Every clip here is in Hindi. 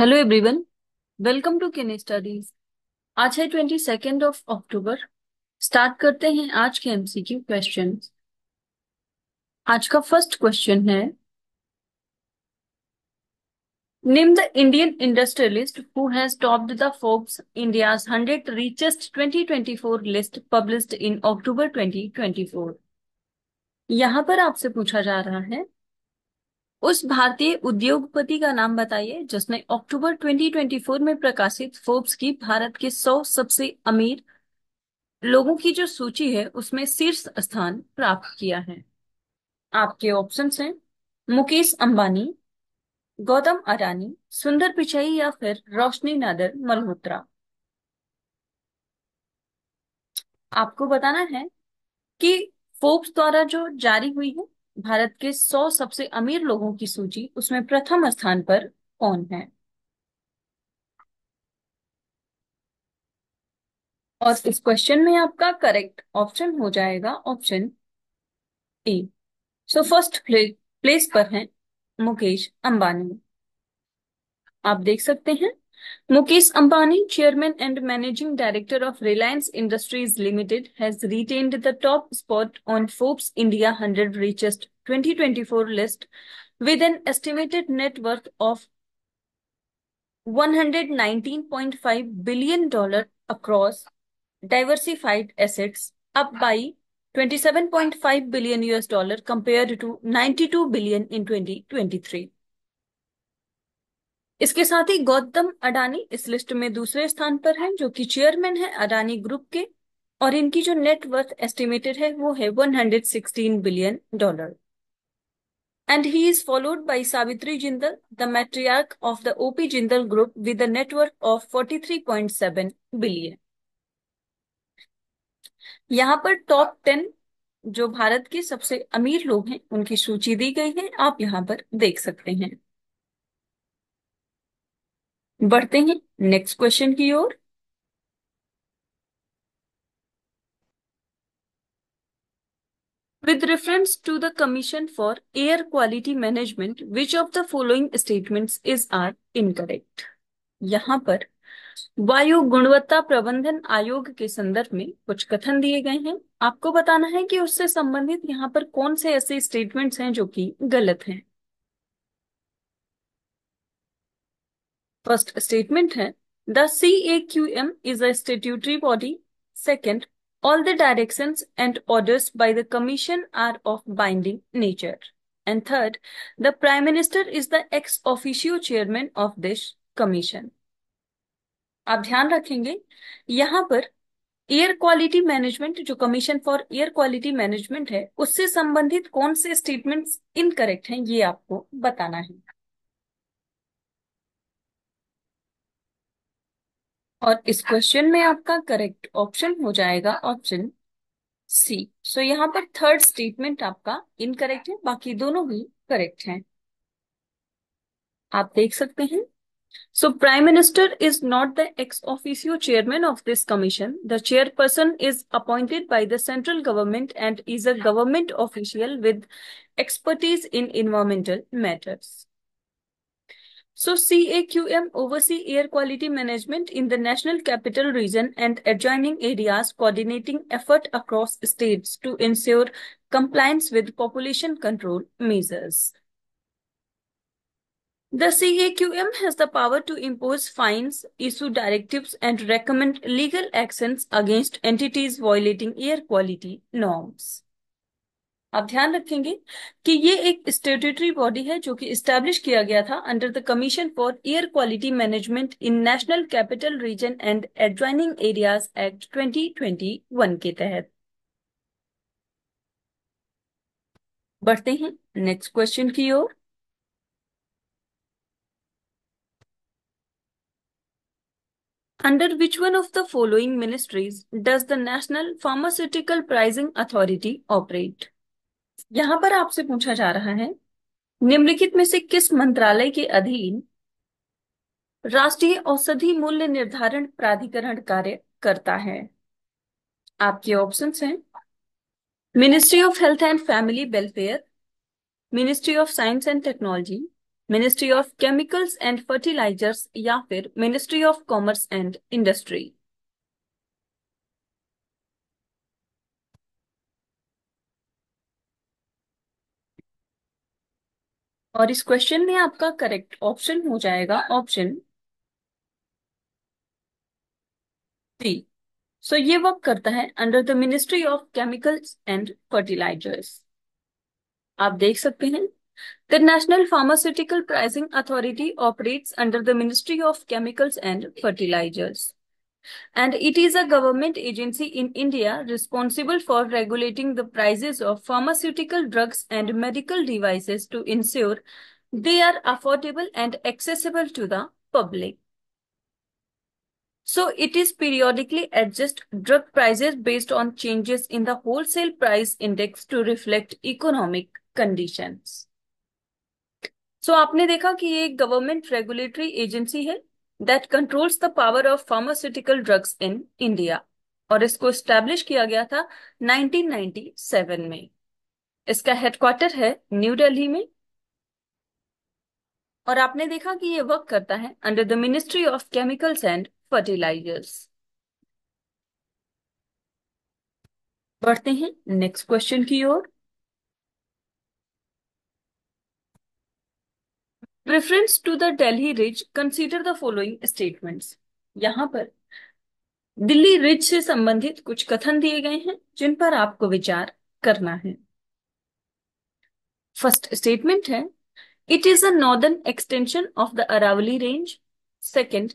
Hello everyone welcome to kin studies आज है twenty second of October start करते हैं आज के एमसीक्यू क्वेश्चंस आज का फर्स्ट क्वेश्चन है name the Indian industrialist who has topped the Forbes India hundred richest 2024 list published in October 2024 यहां पर आपसे पूछा जा रहा है उस भारतीय उद्योगपति का नाम बताइए जिसने अक्टूबर 2024 में प्रकाशित फोर्ब्स की भारत के 100 सबसे अमीर लोगों की जो सूची है उसमें शीर्ष स्थान प्राप्त किया है आपके ऑप्शंस हैं मुकेश अंबानी गौतम अडानी सुंदर पिचाई या फिर रोशनी नादर मल्होत्रा आपको बताना है कि फोर्ब्स द्वारा जो जारी हुई है भारत के सौ सबसे अमीर लोगों की सूची उसमें प्रथम स्थान पर कौन है और इस क्वेश्चन में आपका करेक्ट ऑप्शन हो जाएगा option A so first place पर हैं मुकेश अंबानी आप देख सकते हैं Mukesh Ambani, Chairman and Managing Director of Reliance Industries Limited, has retained the top spot on Forbes India 100 Richest 2024 list with an estimated net worth of $119.5 billion across diversified assets, up by 27.5 billion US dollar compared to 92 billion in 2023. इसके साथ ही गौतम अडानी इस लिस्ट में दूसरे स्थान पर हैं जो कि चेयरमैन है अडानी ग्रुप के और इनकी जो नेटवर्थ एस्टिमेटेड है वो है 116 billion dollar and he is followed by Savitri Jindal the matriarch of the OP Jindal group with the network of 43.7 billion यहाँ पर टॉप टेन जो भारत के सबसे अमीर लोग हैं उनकी सूची दी गई है आप यहाँ पर देख सकते हैं बढ़ते हैं नेक्स्ट क्वेश्चन की ओर with reference to the commission for air quality management which of the following statement is are incorrect यहां पर वायु गुणवत्ता प्रबंधन आयोग के संदर्भ में कुछ कथन दिए गए हैं आपको बताना है कि उससे संबंधित यहाँ पर कौन से ऐसे स्टेटमेंट्स हैं जो कि गलत हैं फर्स्ट स्टेटमेंट है the C A Q M is a statutory body second all the direction and orders by the commission are of binding nature and third the prime minister is the ex officio chairman of this commission आप ध्यान रखेंगे यहां पर एयर क्वालिटी मैनेजमेंट जो commission for air quality management है उससे संबंधित कौन से स्टेटमेंट्स इनकरेक्ट हैं ये आपको बताना है और इस क्वेश्चन में आपका करेक्ट ऑप्शन हो जाएगा ऑप्शन सी सो यहाँ पर थर्ड स्टेटमेंट आपका इनकरेक्ट है बाकी दोनों ही करेक्ट हैं आप देख सकते हैं so prime minister is not the ex officio chairman of this commission the chairperson is appointed by the central government and is a government official with expertise in environmental matters So CAQM oversee air quality management in the National Capital Region and adjoining areas coordinating effort across states to ensure compliance with population control measures. The CAQM has the power to impose fines, issue directives, and recommend legal actions against entities violating air quality norms. आप ध्यान रखेंगे कि ये एक स्टेट्यूटरी बॉडी है जो कि इस्टेब्लिश किया गया था under the commission for air quality management in national capital region and adjoining areas act 2021 के तहत बढ़ते हैं नेक्स्ट क्वेश्चन की ओर Under which one of the following ministries does the National Pharmaceutical Pricing Authority operate? यहाँ पर आपसे पूछा जा रहा है निम्नलिखित में से किस मंत्रालय के अधीन राष्ट्रीय औषधि मूल्य निर्धारण प्राधिकरण कार्य करता है आपके ऑप्शंस हैं ministry of health and family welfare ministry of science and technology ministry of chemicals and fertilizers या फिर ministry of commerce and industry और इस क्वेश्चन में आपका करेक्ट ऑप्शन हो जाएगा ऑप्शन सी सो ये वर्क करता है under the ministry of chemicals and fertilizers आप देख सकते हैं the national pharmaceutical pricing authority operates under the ministry of chemicals and fertilizers and it is a government agency in India responsible for regulating the prices of pharmaceutical drugs and medical devices to ensure they are affordable and accessible to the public. So it is periodically adjust drug prices based on changes in the wholesale price index to reflect economic conditions. So आपने देखा कि ये गवर्नमेंट रेगुलेटरी एजेंसी है that controls the power of pharmaceutical drugs in India और इसको स्टैब्लिश किया गया था 1997 में इसका हेडक्वार्टर है न्यू दिल्ली में और आपने देखा कि ये वर्क करता है under the ministry of chemicals and fertilizers बढ़ते हैं नेक्स्ट क्वेश्चन की ओर preference to the Delhi ridge consider the following statements यहां पर दिल्ली रिच से संबंधित कुछ कथन दिए गए हैं जिन पर आपको विचार करना है फर्स्ट स्टेटमेंट है it is a northern extension of the Aravalli range second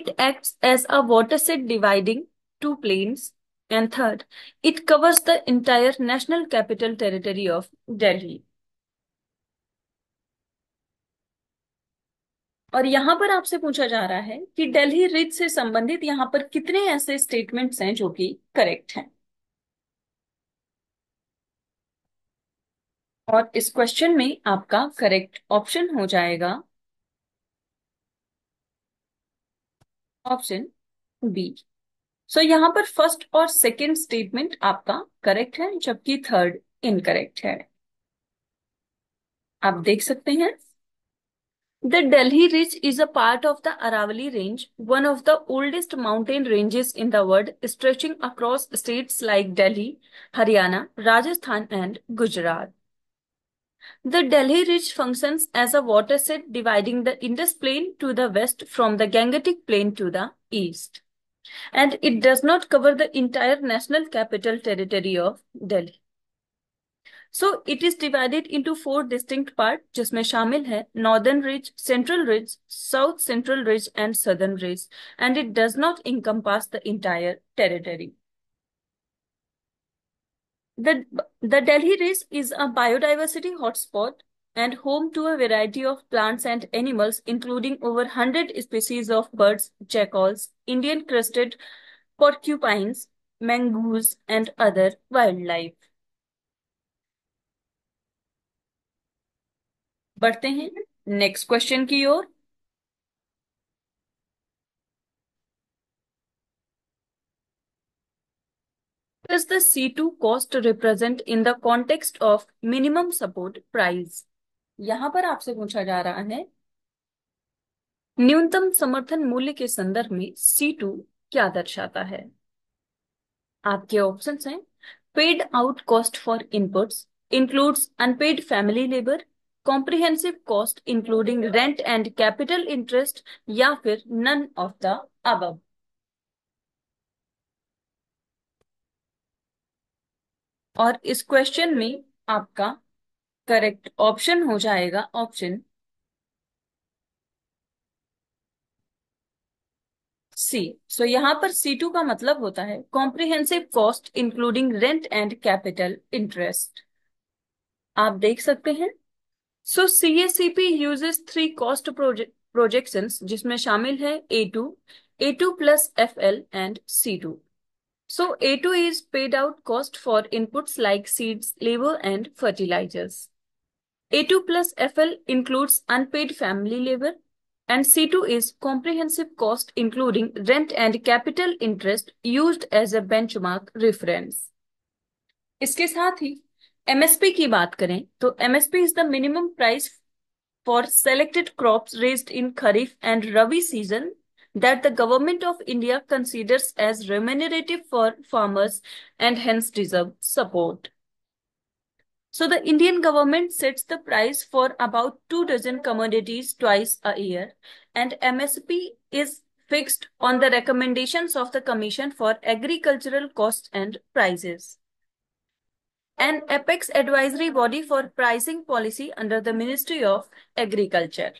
it act as a watershed dividing two plains and third it covers the entire national capital territory of Delhi और यहाँ पर आपसे पूछा जा रहा है कि दिल्ली रिच से संबंधित यहाँ पर कितने ऐसे स्टेटमेंट्स हैं जो कि करेक्ट हैं और इस क्वेश्चन में आपका करेक्ट ऑप्शन हो जाएगा ऑप्शन बी सो यहां यहाँ पर फर्स्ट और सेकंड स्टेटमेंट आपका करेक्ट है जबकि थर्ड इनकरेक्ट है आप देख सकते हैं The Delhi Ridge is a part of the Aravalli Range, one of the oldest mountain ranges in the world, stretching across states like Delhi, Haryana, Rajasthan, and Gujarat. The Delhi Ridge functions as a watershed dividing the Indus Plain to the west from the Gangetic Plain to the east. And it does not cover the entire national capital territory of Delhi. So it is divided into four distinct parts, जिसमें शामिल है northern ridge, central ridge, south central ridge and southern ridge and it does not encompass the entire territory. The, the Delhi Ridge is a biodiversity hotspot and home to a variety of plants and animals, including over 100 species of birds, jackals, Indian crested porcupines, mongooses, and other wildlife. बढ़ते हैं नेक्स्ट क्वेश्चन की ओर the C two cost represent in the context of minimum support price यहां पर आपसे पूछा जा रहा है न्यूनतम समर्थन मूल्य के संदर्भ में C2 क्या दर्शाता है आपके ऑप्शन हैं paid out cost for inputs includes unpaid family labour comprehensive cost including rent and capital interest या फिर नन ऑफ द अब और इस क्वेश्चन में आपका करेक्ट ऑप्शन हो जाएगा ऑप्शन सी सो यहां पर सी टू का मतलब होता है comprehensive cost including rent and capital interest आप देख सकते हैं so C S C P uses three cost projection जिसमें शामिल है A two A two plus F L and C two so A two is paid out cost for inputs like seeds labour and fertilizers A two plus F L includes unpaid family labour and C two is comprehensive cost including rent and capital interest use as a benchmark reference इसके साथ ही एमएसपी की बात करें तो MSP is the minimum price for selected crop raise in kharif and rabi season that the government of India considers as remunerative for farmers and hence deserve support so the Indian government sets the price for about two dozen commodities twice a year and MSP is fixed on the recommendation of the commission for agricultural cost and prices an apex advisory body for pricing policy under the Ministry of Agriculture.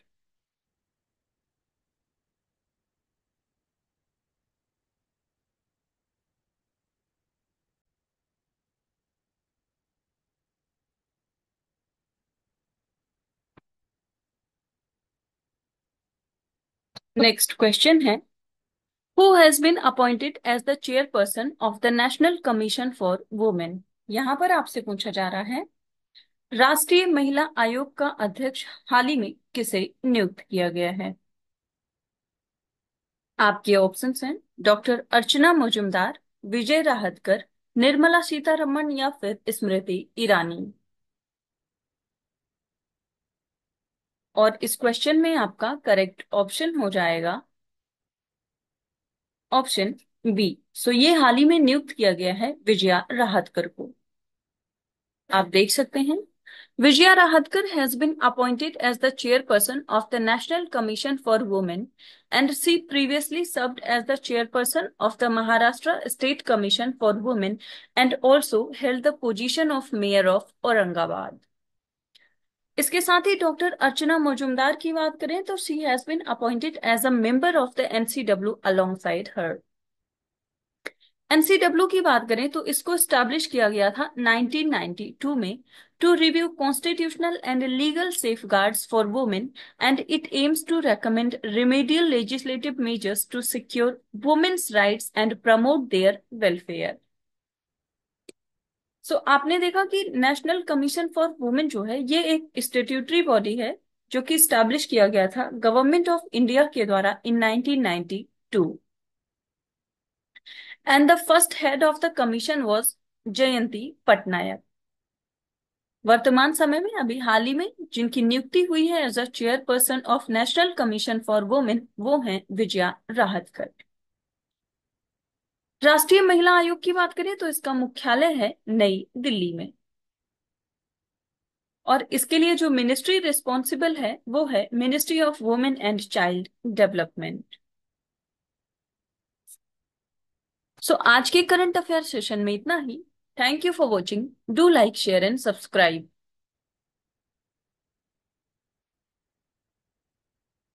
Next question है Who has been appointed as the chairperson of the National Commission for Women? यहाँ पर आपसे पूछा जा रहा है राष्ट्रीय महिला आयोग का अध्यक्ष हाल ही में किसे नियुक्त किया गया है आपके ऑप्शन हैं डॉक्टर अर्चना मजुमदार विजय राहतकर निर्मला सीतारमण या फिर स्मृति ईरानी और इस क्वेश्चन में आपका करेक्ट ऑप्शन हो जाएगा ऑप्शन बी सो ये हाल ही में नियुक्त किया गया है विजया राहतकर को आप देख सकते हैं Vijaya Rahatkar has been appointed as the chairperson of the national commission for women and she previously served as the chairperson of the Maharashtra state commission for women and also held the position of mayor of Aurangabad इसके साथ ही डॉक्टर अर्चना मजुमदार की बात करें तो she has been appointed as a member of the NCW alongside her NCW की बात करें तो इसको स्टैब्लिश किया गया था 1992 में to review constitutional and legal safe for women and it aims to recommend remedial legislative measures to secure women's rights and promote their welfare so आपने देखा कि नेशनल कमीशन फॉर वुमेन जो है ये एक स्टेट्यूटरी बॉडी है जो कि स्टैब्लिश किया गया था गवर्नमेंट ऑफ इंडिया के द्वारा in 1992 and the first head of the commission was Jayanti Patnaik वर्तमान समय में अभी हाल ही में जिनकी नियुक्ति हुई है as a chairperson of national commission for women वो हैं विजया राहतकर राष्ट्रीय महिला आयोग की बात करें तो इसका मुख्यालय है नई दिल्ली में और इसके लिए जो मिनिस्ट्री रिस्पॉन्सिबल है वो है ministry of women and child development so आज के करंट अफेयर सेशन में इतना ही thank you for watching do like share and subscribe